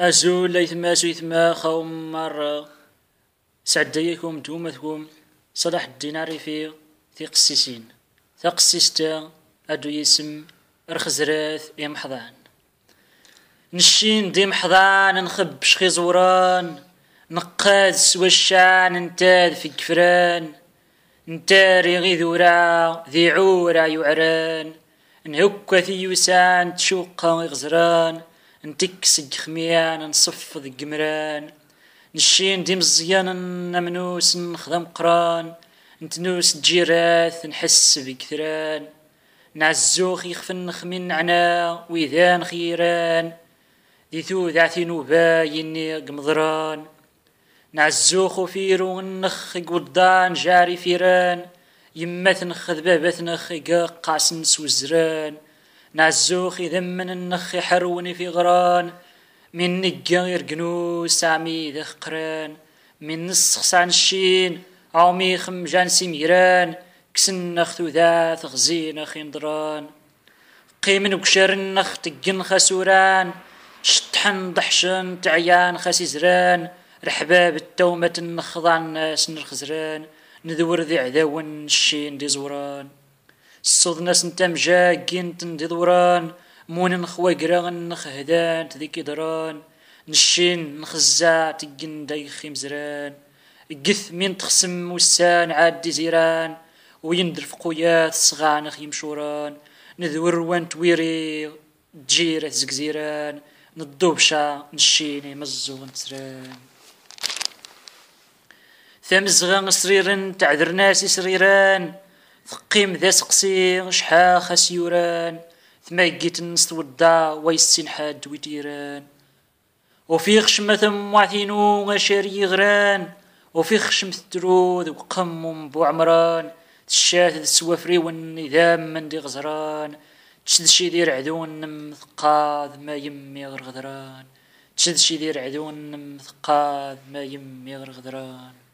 أزول سويت ما خوم مرة سعديكم دومتكم صلاح الدين في ثقسيسين ثقسيستا أدو يسم رخزراث يمحضان نشين ديم حضان نخب شخي زوران نقاد سوى الشان في كفران نتاري غي ذورا ذي عورا يعران نهكا ثيوسان تشوقا غزران نتكس خميان نصفض قمران نشين ديم الزيان نمنوس نخدم قران نتنوس جيراث نحس بكثران نعزوخ يخفن خمين نعنا ويذان خيران ذي ثو ذعثي نوبايني قمضران نعزوخ خفير ونخ قودان جاري فيران يمثن خذ بابث نخ قاس نازوخي من النخ حروني في غران من نجير جنو سامي ذخ قران من نسخ سانشين عمي خمجان سميران كسن نخ ذات غزين خندران قيم بكشر النخ تجن خسوران شطحن ضحشن تعيان خسيزران رحباب التومة النخضان ناس نرخزران نذور ذي عذاون الشين دي زوران ناس نتا مجاكين دوران مون نخواقرا نخهدان تذيك دران نشين نخزع تقن دايخي مزران قث من تخسم وسان عادي زيران ويندر فقويات صغع نخي مشوران نذور وان تويري تجيرة زكزيران ندوبشا نشيني مزو ثم ثمزغان سريرن تعذر ناسي سريران ثقيم ذا سقسي شحا خاس يوران ثما يقيت النص ودا ويستين حاد ويتيران وفي خشمة معثينو غشاري غران وفي خشمة ترود وقم عمران تشاث السوافري والنظام من دي غزران تشدشي دير عدون مثقاد ما يمي غير تشدشي دير عدون مثقاد ما يمي غير غدران